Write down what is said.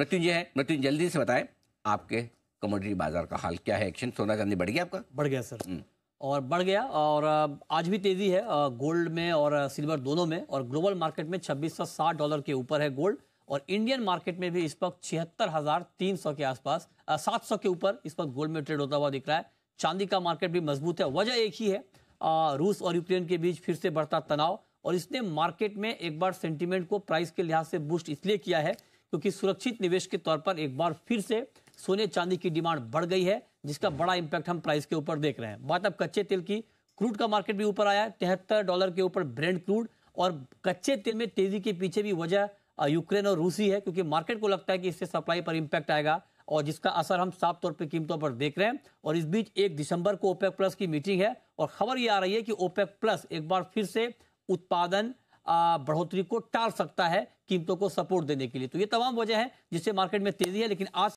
मृत्युंजय है मृत्युंजय जल्दी से बताएं आपके कमोडिटी बाजार का हाल क्या है एक्शन सोना चांदी बढ़ गया आपका बढ़ गया सर हम्म। और बढ़ गया और आज भी तेज़ी है गोल्ड में और सिल्वर दोनों में और ग्लोबल मार्केट में छब्बीस सौ साठ डॉलर के ऊपर है गोल्ड और इंडियन मार्केट में भी इस वक्त छिहत्तर हज़ार तीन सौ के आसपास सात सौ के ऊपर इस वक्त गोल्ड में ट्रेड होता हुआ दिख रहा है चांदी का मार्केट भी मजबूत है वजह एक ही है आ, रूस और यूक्रेन के बीच फिर से बढ़ता तनाव और इसने मार्केट में एक बार सेंटीमेंट को प्राइस के लिहाज से बूस्ट इसलिए किया है क्योंकि सुरक्षित निवेश के तौर पर एक बार फिर से सोने चांदी की डिमांड बढ़ गई है जिसका बड़ा इंपैक्ट हम प्राइस के ऊपर देख रहे हैं बात अब कच्चे तेल की क्रूड का मार्केट भी ऊपर आया है तिहत्तर डॉलर के ऊपर ब्रेंड क्रूड और कच्चे तेल में तेजी के पीछे भी वजह यूक्रेन और रूसी है क्योंकि मार्केट को लगता है कि इससे सप्लाई पर इंपैक्ट आएगा और जिसका असर हम साफ तौर पर कीमतों पर देख रहे हैं और इस बीच एक दिसंबर को ओपेक प्लस की मीटिंग है और खबर ये आ रही है कि ओपेक प्लस एक बार फिर से उत्पादन बढ़ोतरी को टाल सकता है कीमतों को सपोर्ट देने के लिए तो ये तमाम वजह है जिससे मार्केट में तेजी है लेकिन आज